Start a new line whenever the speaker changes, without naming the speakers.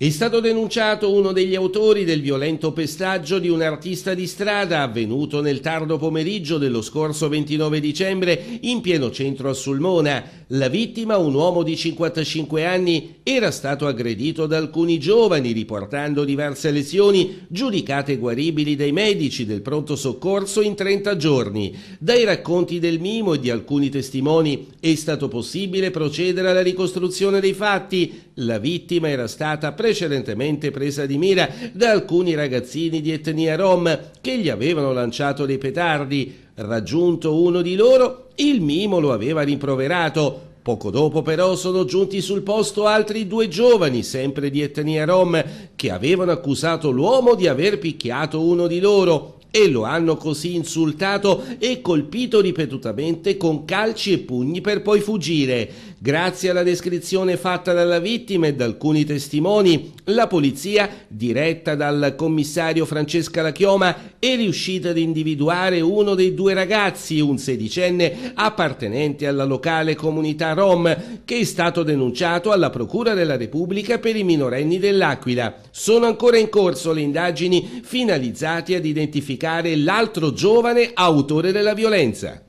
È stato denunciato uno degli autori del violento pestaggio di un artista di strada avvenuto nel tardo pomeriggio dello scorso 29 dicembre in pieno centro a Sulmona. La vittima, un uomo di 55 anni, era stato aggredito da alcuni giovani riportando diverse lesioni giudicate guaribili dai medici del pronto soccorso in 30 giorni. Dai racconti del mimo e di alcuni testimoni è stato possibile procedere alla ricostruzione dei fatti la vittima era stata precedentemente presa di mira da alcuni ragazzini di etnia rom che gli avevano lanciato dei petardi. Raggiunto uno di loro, il mimo lo aveva rimproverato. Poco dopo però sono giunti sul posto altri due giovani, sempre di etnia rom, che avevano accusato l'uomo di aver picchiato uno di loro e lo hanno così insultato e colpito ripetutamente con calci e pugni per poi fuggire. Grazie alla descrizione fatta dalla vittima e da alcuni testimoni, la polizia, diretta dal commissario Francesca Lachioma, è riuscita ad individuare uno dei due ragazzi, un sedicenne appartenente alla locale comunità Rom, che è stato denunciato alla Procura della Repubblica per i minorenni dell'Aquila. Sono ancora in corso le indagini finalizzate ad identificare identificare l'altro giovane autore della violenza.